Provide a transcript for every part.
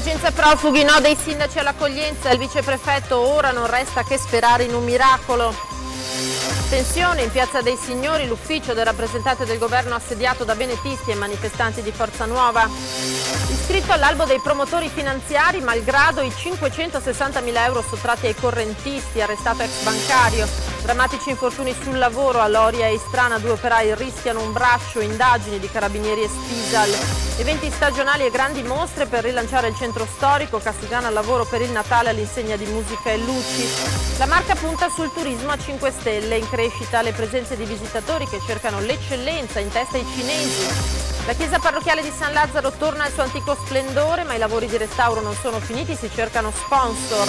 Emergenza profughi, no dei sindaci all'accoglienza, il viceprefetto ora non resta che sperare in un miracolo. Tensione in Piazza dei Signori, l'ufficio del rappresentante del governo assediato da benetisti e manifestanti di Forza Nuova. Iscritto all'albo dei promotori finanziari, malgrado i 560.000 euro sottratti ai correntisti, arrestato ex bancario. Drammatici infortuni sul lavoro a Loria e Strana, due operai rischiano un braccio, indagini di carabinieri e spisal. Eventi stagionali e grandi mostre per rilanciare il centro storico, Castigliano al lavoro per il Natale all'insegna di musica e luci. La marca punta sul turismo a 5 stelle, in crescita le presenze di visitatori che cercano l'eccellenza, in testa ai cinesi. La chiesa parrocchiale di San Lazzaro torna al suo antico splendore, ma i lavori di restauro non sono finiti, si cercano sponsor.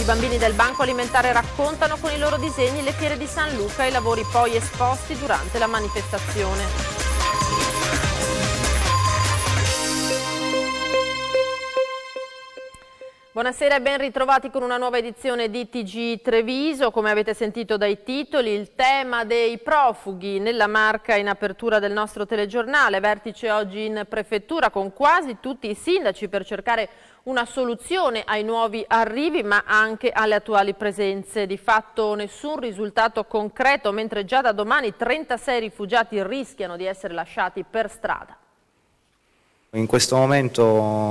I bambini del Banco Alimentare raccontano con i loro disegni le fiere di San Luca e i lavori poi esposti durante la manifestazione. Buonasera e ben ritrovati con una nuova edizione di TG Treviso. Come avete sentito dai titoli, il tema dei profughi nella marca in apertura del nostro telegiornale. Vertice oggi in prefettura con quasi tutti i sindaci per cercare una soluzione ai nuovi arrivi ma anche alle attuali presenze. Di fatto nessun risultato concreto mentre già da domani 36 rifugiati rischiano di essere lasciati per strada. In questo momento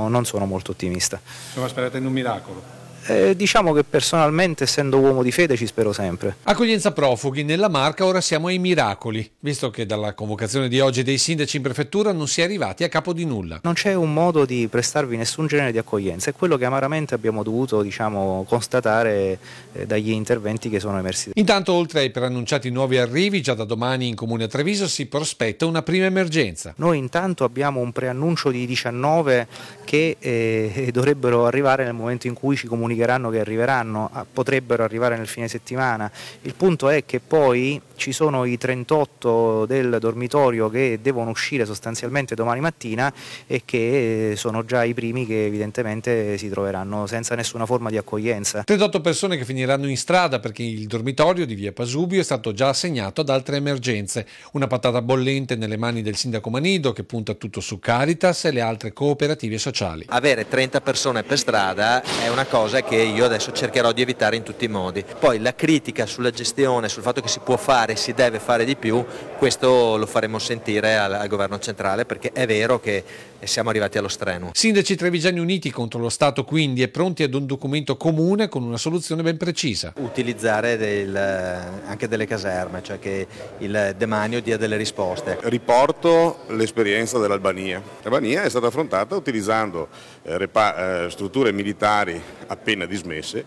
non sono molto ottimista. Siamo sperate in un miracolo. Eh, diciamo che personalmente, essendo uomo di fede, ci spero sempre. Accoglienza profughi nella Marca, ora siamo ai miracoli, visto che dalla convocazione di oggi dei sindaci in prefettura non si è arrivati a capo di nulla. Non c'è un modo di prestarvi nessun genere di accoglienza, è quello che amaramente abbiamo dovuto diciamo, constatare eh, dagli interventi che sono emersi. Intanto, oltre ai preannunciati nuovi arrivi, già da domani in Comune a Treviso si prospetta una prima emergenza. Noi intanto abbiamo un preannuncio di 19 che eh, dovrebbero arrivare nel momento in cui ci comunichiamo comunicheranno che arriveranno, potrebbero arrivare nel fine settimana. Il punto è che poi ci sono i 38 del dormitorio che devono uscire sostanzialmente domani mattina e che eh, sono già i primi che evidentemente si troveranno senza nessuna forma di accoglienza. 38 persone che finiranno in strada perché il dormitorio di via Pasubio è stato già assegnato ad altre emergenze. Una patata bollente nelle mani del sindaco Manido che punta tutto su Caritas e le altre cooperative sociali. Avere 30 persone per strada è una cosa che io adesso cercherò di evitare in tutti i modi. Poi la critica sulla gestione, sul fatto che si può fare, e si deve fare di più, questo lo faremo sentire al, al governo centrale perché è vero che siamo arrivati allo strenuo. Sindaci trevigiani uniti contro lo Stato quindi e pronti ad un documento comune con una soluzione ben precisa. Utilizzare del, anche delle caserme, cioè che il demanio dia delle risposte. Riporto l'esperienza dell'Albania. L'Albania è stata affrontata utilizzando eh, repa, eh, strutture militari appena appena dismesse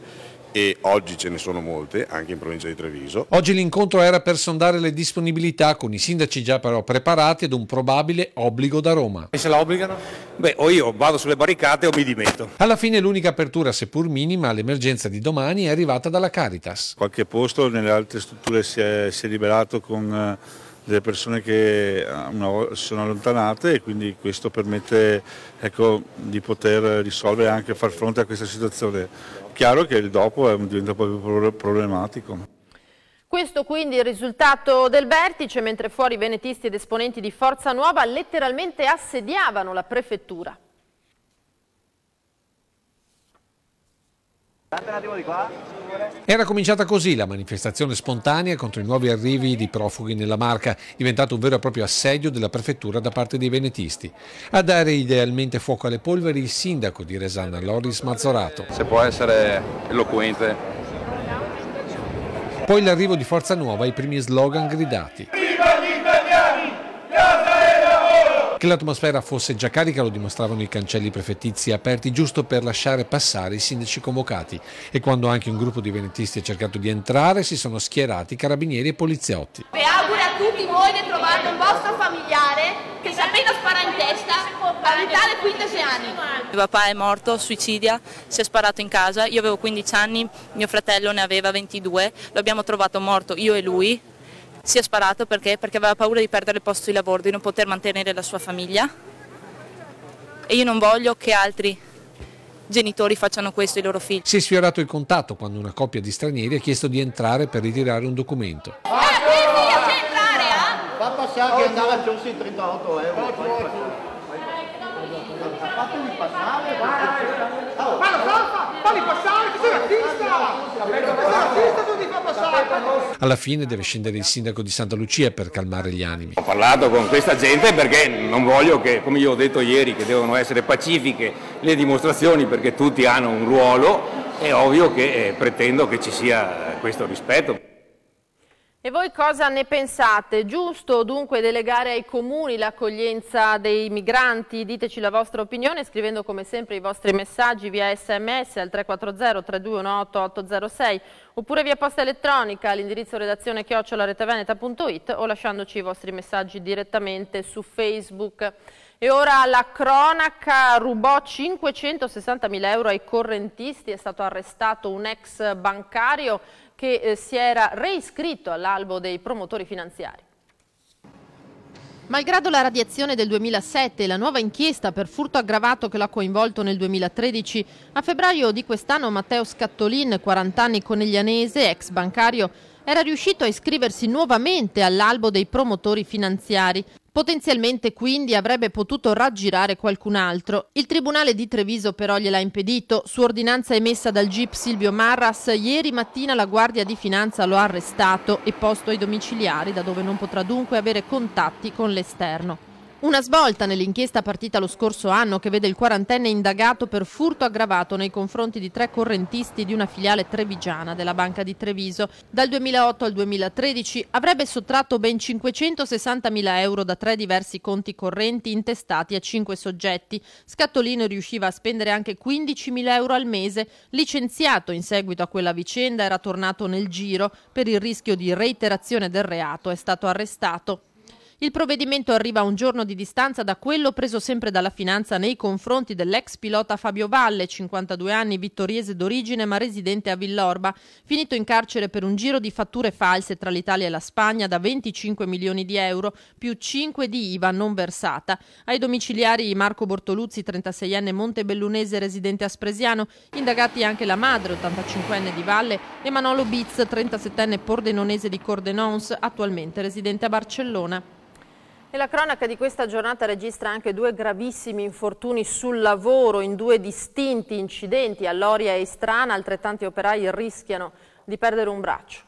e oggi ce ne sono molte, anche in provincia di Treviso. Oggi l'incontro era per sondare le disponibilità con i sindaci già però preparati ad un probabile obbligo da Roma. E se la obbligano? Beh, o io vado sulle barricate o mi dimetto. Alla fine l'unica apertura, seppur minima, all'emergenza di domani è arrivata dalla Caritas. Qualche posto nelle altre strutture si è, si è liberato con... Eh delle persone che eh, una, si sono allontanate e quindi questo permette ecco, di poter risolvere e anche far fronte a questa situazione. Chiaro che il dopo diventa proprio problematico. Questo quindi è il risultato del vertice, mentre fuori venetisti ed esponenti di Forza Nuova letteralmente assediavano la prefettura. Appena arrivo di qua, era cominciata così la manifestazione spontanea contro i nuovi arrivi di profughi nella Marca, diventato un vero e proprio assedio della prefettura da parte dei venetisti. A dare idealmente fuoco alle polveri il sindaco di Resana, Loris Mazzorato. Se può essere eloquente. Poi l'arrivo di Forza Nuova e i primi slogan gridati. Viva! Che l'atmosfera fosse già carica lo dimostravano i cancelli prefettizi aperti giusto per lasciare passare i sindaci convocati e quando anche un gruppo di venetisti ha cercato di entrare si sono schierati carabinieri e poliziotti. Vi auguro a tutti voi di trovare un vostro familiare che sapendo spara in testa all'Italia 15 anni. Mio papà è morto, suicidia, si è sparato in casa, io avevo 15 anni, mio fratello ne aveva 22, lo abbiamo trovato morto io e lui si è sparato perché? perché aveva paura di perdere il posto di lavoro, di non poter mantenere la sua famiglia e io non voglio che altri genitori facciano questo ai loro figli. Si è sfiorato il contatto quando una coppia di stranieri ha chiesto di entrare per ritirare un documento. Eh, quindi a entrare, eh? Fa passare che andava giù sui 38 euro. Poi, poi, poi. Fatemi passare, vai! Fallo, fallo, fallo passare, che sei un artista! Sei un alla fine deve scendere il sindaco di Santa Lucia per calmare gli animi. Ho parlato con questa gente perché non voglio che, come io ho detto ieri, che devono essere pacifiche le dimostrazioni perché tutti hanno un ruolo, è ovvio che eh, pretendo che ci sia questo rispetto. E voi cosa ne pensate? Giusto dunque delegare ai comuni l'accoglienza dei migranti? Diteci la vostra opinione scrivendo come sempre i vostri messaggi via sms al 340-3218806 oppure via posta elettronica all'indirizzo redazione chiocciolareteveneta.it o lasciandoci i vostri messaggi direttamente su Facebook. E ora la cronaca rubò 560 mila euro ai correntisti, è stato arrestato un ex bancario che eh, si era reiscritto all'albo dei promotori finanziari. Malgrado la radiazione del 2007 e la nuova inchiesta per furto aggravato che l'ha coinvolto nel 2013, a febbraio di quest'anno Matteo Scattolin, 40 anni coneglianese, ex bancario, era riuscito a iscriversi nuovamente all'albo dei promotori finanziari. Potenzialmente quindi avrebbe potuto raggirare qualcun altro. Il Tribunale di Treviso però gliel'ha impedito. Su ordinanza emessa dal GIP Silvio Marras, ieri mattina la Guardia di Finanza lo ha arrestato e posto ai domiciliari da dove non potrà dunque avere contatti con l'esterno. Una svolta nell'inchiesta partita lo scorso anno che vede il quarantenne indagato per furto aggravato nei confronti di tre correntisti di una filiale trevigiana della Banca di Treviso. Dal 2008 al 2013 avrebbe sottratto ben 560.000 euro da tre diversi conti correnti intestati a cinque soggetti. Scattolino riusciva a spendere anche 15.000 euro al mese. Licenziato in seguito a quella vicenda era tornato nel giro per il rischio di reiterazione del reato. È stato arrestato. Il provvedimento arriva a un giorno di distanza da quello preso sempre dalla finanza nei confronti dell'ex pilota Fabio Valle, 52 anni, vittoriese d'origine ma residente a Villorba, finito in carcere per un giro di fatture false tra l'Italia e la Spagna da 25 milioni di euro, più 5 di IVA non versata. Ai domiciliari Marco Bortoluzzi, 36enne montebellunese residente a Spresiano, indagati anche la madre, 85enne di Valle, e Manolo Biz, 37enne pordenonese di Cordenons, attualmente residente a Barcellona. E la cronaca di questa giornata registra anche due gravissimi infortuni sul lavoro in due distinti incidenti a Loria e Strana, altrettanti operai rischiano di perdere un braccio.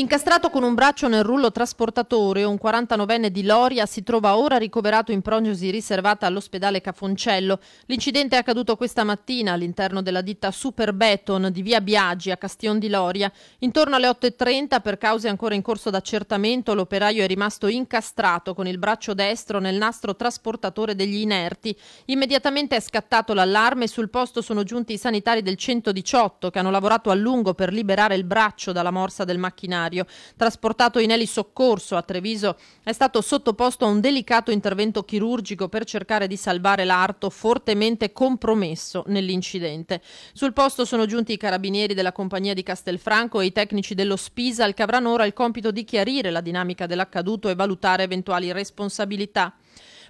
Incastrato con un braccio nel rullo trasportatore, un 49enne di Loria si trova ora ricoverato in prognosi riservata all'ospedale Cafoncello. L'incidente è accaduto questa mattina all'interno della ditta Super Beton di via Biagi a Castion di Loria. Intorno alle 8.30, per cause ancora in corso d'accertamento, l'operaio è rimasto incastrato con il braccio destro nel nastro trasportatore degli inerti. Immediatamente è scattato l'allarme e sul posto sono giunti i sanitari del 118 che hanno lavorato a lungo per liberare il braccio dalla morsa del macchinario veterinario. Trasportato in elisoccorso a Treviso, è stato sottoposto a un delicato intervento chirurgico per cercare di salvare l'arto fortemente compromesso nell'incidente. Sul posto sono giunti i carabinieri della compagnia di Castelfranco e i tecnici dello Spisal che avranno ora il compito di chiarire la dinamica dell'accaduto e valutare eventuali responsabilità.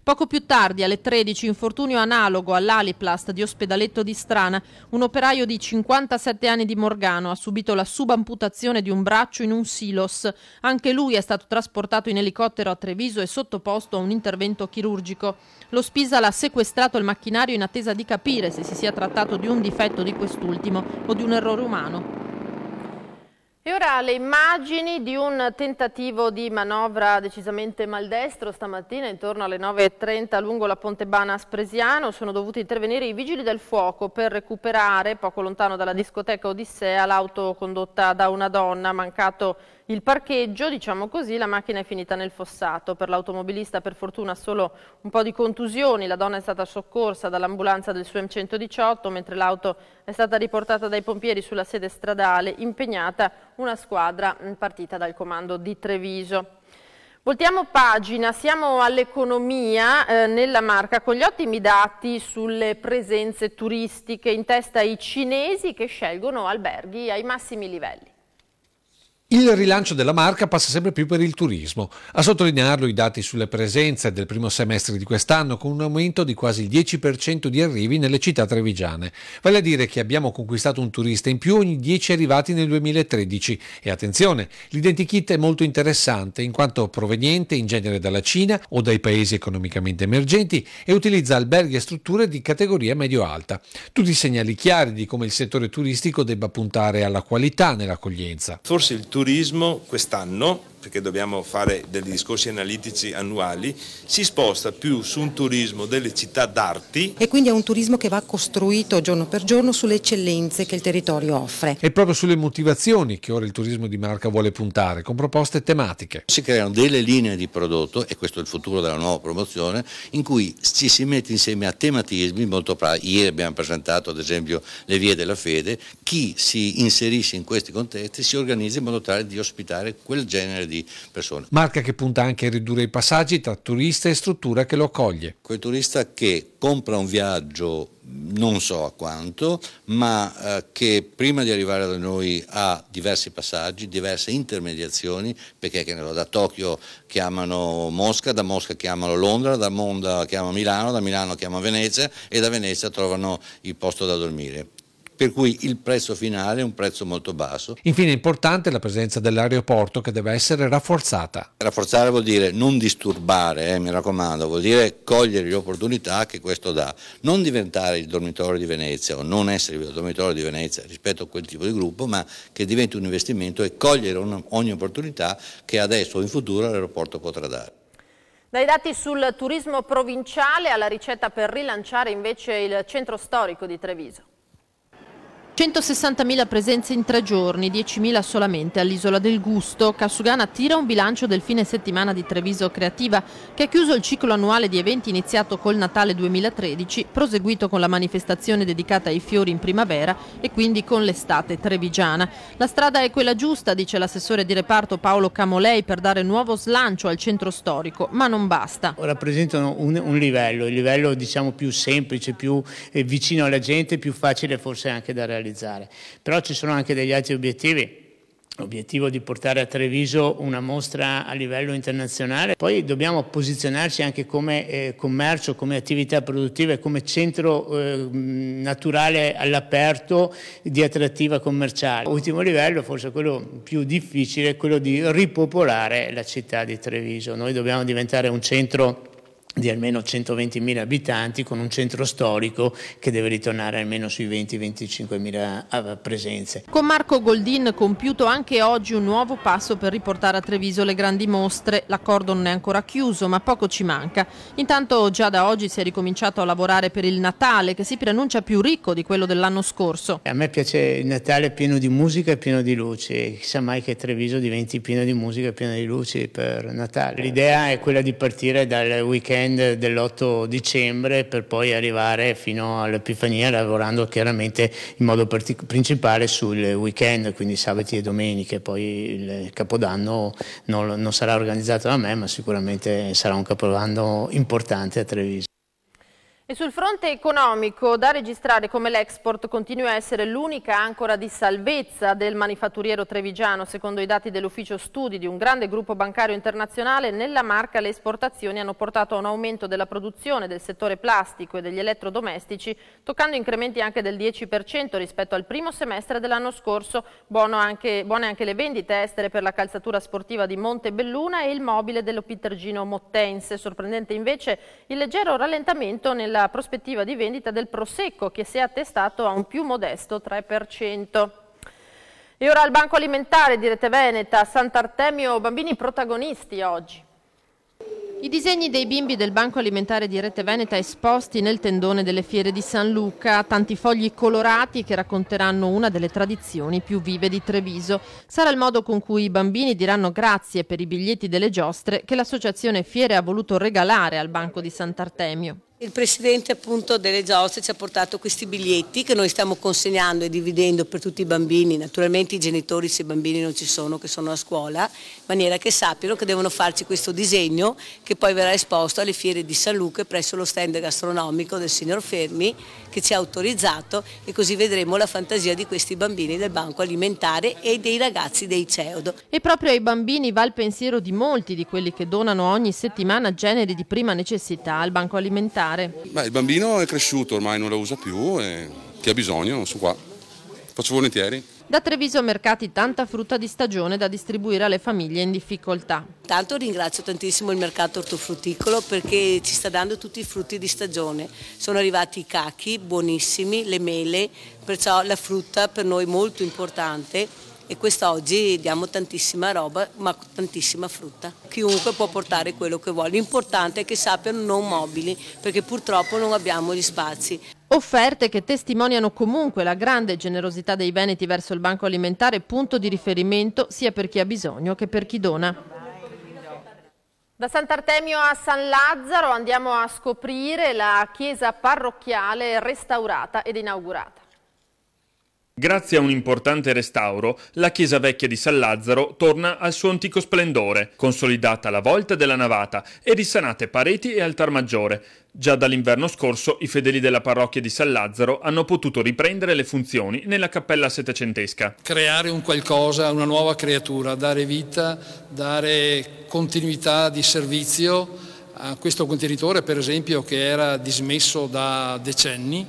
Poco più tardi, alle 13, infortunio analogo all'aliplast di Ospedaletto di Strana, un operaio di 57 anni di Morgano ha subito la subamputazione di un braccio in un silos. Anche lui è stato trasportato in elicottero a Treviso e sottoposto a un intervento chirurgico. Lo Spisa l'ha sequestrato il macchinario in attesa di capire se si sia trattato di un difetto di quest'ultimo o di un errore umano. E ora le immagini di un tentativo di manovra decisamente maldestro stamattina intorno alle 9.30 lungo la Pontebana a Spresiano. Sono dovuti intervenire i vigili del fuoco per recuperare, poco lontano dalla discoteca Odissea, l'auto condotta da una donna, mancato il parcheggio, diciamo così, la macchina è finita nel fossato. Per l'automobilista per fortuna solo un po' di contusioni, la donna è stata soccorsa dall'ambulanza del suo M118 mentre l'auto è stata riportata dai pompieri sulla sede stradale, impegnata una squadra partita dal comando di Treviso. Voltiamo pagina, siamo all'economia eh, nella marca con gli ottimi dati sulle presenze turistiche, in testa i cinesi che scelgono alberghi ai massimi livelli. Il rilancio della marca passa sempre più per il turismo. A sottolinearlo i dati sulle presenze del primo semestre di quest'anno, con un aumento di quasi il 10% di arrivi nelle città trevigiane. Vale a dire che abbiamo conquistato un turista in più ogni 10 arrivati nel 2013. E attenzione, l'identikit è molto interessante in quanto proveniente in genere dalla Cina o dai paesi economicamente emergenti e utilizza alberghi e strutture di categoria medio-alta. Tutti segnali chiari di come il settore turistico debba puntare alla qualità nell'accoglienza. Forse il tur- turismo quest'anno perché dobbiamo fare degli discorsi analitici annuali, si sposta più su un turismo delle città d'arti. E quindi è un turismo che va costruito giorno per giorno sulle eccellenze che il territorio offre. E proprio sulle motivazioni che ora il turismo di Marca vuole puntare, con proposte tematiche. Si creano delle linee di prodotto, e questo è il futuro della nuova promozione, in cui ci si mette insieme a tematismi molto pratici. Ieri abbiamo presentato ad esempio le vie della fede, chi si inserisce in questi contesti si organizza in modo tale di ospitare quel genere di di persone. Marca che punta anche a ridurre i passaggi tra turista e struttura che lo accoglie. Quel turista che compra un viaggio non so a quanto, ma eh, che prima di arrivare da noi ha diversi passaggi, diverse intermediazioni, perché da Tokyo chiamano Mosca, da Mosca chiamano Londra, da Monda chiamano Milano, da Milano chiamano Venezia e da Venezia trovano il posto da dormire per cui il prezzo finale è un prezzo molto basso. Infine è importante la presenza dell'aeroporto che deve essere rafforzata. Rafforzare vuol dire non disturbare, eh, mi raccomando, vuol dire cogliere le opportunità che questo dà, non diventare il dormitorio di Venezia o non essere il dormitorio di Venezia rispetto a quel tipo di gruppo, ma che diventi un investimento e cogliere ogni opportunità che adesso o in futuro l'aeroporto potrà dare. Dai dati sul turismo provinciale alla ricetta per rilanciare invece il centro storico di Treviso. 160.000 presenze in tre giorni, 10.000 solamente all'Isola del Gusto. Calsugana tira un bilancio del fine settimana di Treviso Creativa che ha chiuso il ciclo annuale di eventi iniziato col Natale 2013, proseguito con la manifestazione dedicata ai fiori in primavera e quindi con l'estate trevigiana. La strada è quella giusta, dice l'assessore di reparto Paolo Camolei, per dare nuovo slancio al centro storico, ma non basta. Rappresentano un, un livello, il livello diciamo più semplice, più eh, vicino alla gente, più facile forse anche da realizzare realizzare. Però ci sono anche degli altri obiettivi l'obiettivo di portare a Treviso una mostra a livello internazionale. Poi dobbiamo posizionarci anche come eh, commercio, come attività produttiva e come centro eh, naturale all'aperto di attrattiva commerciale. Ultimo livello, forse quello più difficile, è quello di ripopolare la città di Treviso. Noi dobbiamo diventare un centro di almeno 120.000 abitanti con un centro storico che deve ritornare almeno sui 20-25.000 ah, presenze. Con Marco Goldin compiuto anche oggi un nuovo passo per riportare a Treviso le grandi mostre. L'accordo non è ancora chiuso ma poco ci manca. Intanto già da oggi si è ricominciato a lavorare per il Natale che si preannuncia più ricco di quello dell'anno scorso. A me piace il Natale pieno di musica e pieno di luce. Chissà mai che Treviso diventi pieno di musica e pieno di luci per Natale. L'idea è quella di partire dal weekend weekend dell'8 dicembre per poi arrivare fino all'Epifania lavorando chiaramente in modo principale sul weekend, quindi sabati e domeniche, poi il Capodanno non, non sarà organizzato da me ma sicuramente sarà un Capodanno importante a Treviso. E sul fronte economico, da registrare come l'export continui a essere l'unica ancora di salvezza del manifatturiero trevigiano, secondo i dati dell'ufficio studi di un grande gruppo bancario internazionale, nella marca le esportazioni hanno portato a un aumento della produzione del settore plastico e degli elettrodomestici, toccando incrementi anche del 10% rispetto al primo semestre dell'anno scorso, anche, buone anche le vendite estere per la calzatura sportiva di Montebelluna e il mobile dello Pitergino Mottense, sorprendente invece il leggero rallentamento nella la prospettiva di vendita del Prosecco che si è attestato a un più modesto 3%. E ora al Banco Alimentare, di Rete Veneta, Sant'Artemio, bambini protagonisti oggi. I disegni dei bimbi del Banco Alimentare di Rete Veneta esposti nel tendone delle fiere di San Luca, tanti fogli colorati che racconteranno una delle tradizioni più vive di Treviso. Sarà il modo con cui i bambini diranno grazie per i biglietti delle giostre che l'associazione Fiere ha voluto regalare al Banco di Sant'Artemio. Il presidente appunto delle giostre ci ha portato questi biglietti che noi stiamo consegnando e dividendo per tutti i bambini, naturalmente i genitori se i bambini non ci sono, che sono a scuola, in maniera che sappiano che devono farci questo disegno che poi verrà esposto alle fiere di San Luca presso lo stand gastronomico del signor Fermi che ci ha autorizzato e così vedremo la fantasia di questi bambini del banco alimentare e dei ragazzi dei CEODO. E proprio ai bambini va il pensiero di molti di quelli che donano ogni settimana generi di prima necessità al banco alimentare dare? Beh, il bambino è cresciuto, ormai non la usa più e chi ha bisogno, su qua. Faccio volentieri. Da Treviso Mercati tanta frutta di stagione da distribuire alle famiglie in difficoltà. Tanto ringrazio tantissimo il mercato ortofrutticolo perché ci sta dando tutti i frutti di stagione. Sono arrivati i cachi buonissimi, le mele, perciò la frutta per noi molto importante e quest'oggi diamo tantissima roba ma tantissima frutta. Chiunque può portare quello che vuole, l'importante è che sappiano non mobili perché purtroppo non abbiamo gli spazi. Offerte che testimoniano comunque la grande generosità dei Veneti verso il banco alimentare, punto di riferimento sia per chi ha bisogno che per chi dona. Da Sant'Artemio a San Lazzaro andiamo a scoprire la chiesa parrocchiale restaurata ed inaugurata. Grazie a un importante restauro, la chiesa vecchia di San Lazzaro torna al suo antico splendore, consolidata la volta della navata e risanate pareti e altar maggiore. Già dall'inverno scorso i fedeli della parrocchia di San Lazzaro hanno potuto riprendere le funzioni nella cappella settecentesca. Creare un qualcosa, una nuova creatura, dare vita, dare continuità di servizio a questo contenitore per esempio che era dismesso da decenni,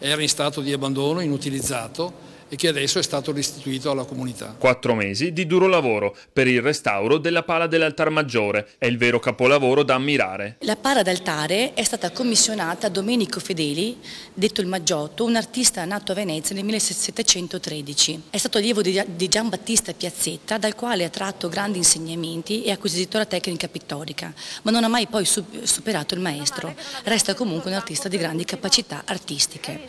era in stato di abbandono, inutilizzato e che adesso è stato restituito alla comunità. Quattro mesi di duro lavoro per il restauro della pala dell'altar maggiore, è il vero capolavoro da ammirare. La pala d'altare è stata commissionata a Domenico Fedeli, detto il Maggiotto, un artista nato a Venezia nel 1713. È stato allievo di Giambattista Piazzetta, dal quale ha tratto grandi insegnamenti e acquisito la tecnica pittorica, ma non ha mai poi superato il maestro. Resta comunque un artista di grandi capacità artistiche.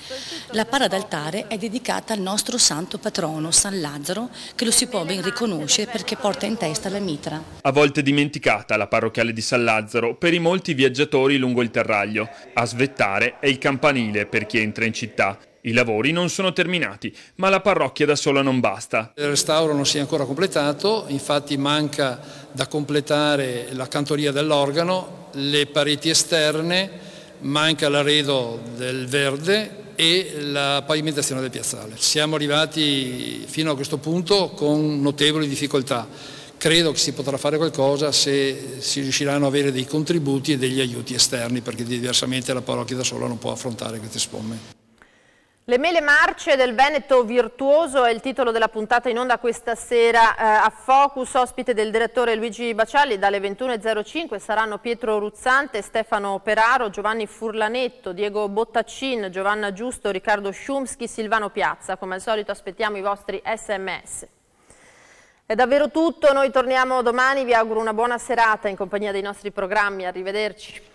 La pala d'altare è dedicata al nostro nostro santo patrono, San Lazzaro, che lo si può ben riconoscere perché porta in testa la mitra. A volte dimenticata la parrocchiale di San Lazzaro per i molti viaggiatori lungo il terraglio. A svettare è il campanile per chi entra in città. I lavori non sono terminati, ma la parrocchia da sola non basta. Il restauro non si è ancora completato, infatti manca da completare la cantoria dell'organo, le pareti esterne, manca l'arredo del verde e la pavimentazione del piazzale. Siamo arrivati fino a questo punto con notevoli difficoltà. Credo che si potrà fare qualcosa se si riusciranno ad avere dei contributi e degli aiuti esterni, perché diversamente la parrocchia da sola non può affrontare queste spomme. Le mele marce del Veneto virtuoso è il titolo della puntata in onda questa sera eh, a Focus, ospite del direttore Luigi Bacialli dalle 21.05 saranno Pietro Ruzzante, Stefano Peraro, Giovanni Furlanetto, Diego Bottaccin, Giovanna Giusto, Riccardo Sciumschi, Silvano Piazza. Come al solito aspettiamo i vostri sms. È davvero tutto, noi torniamo domani, vi auguro una buona serata in compagnia dei nostri programmi, arrivederci.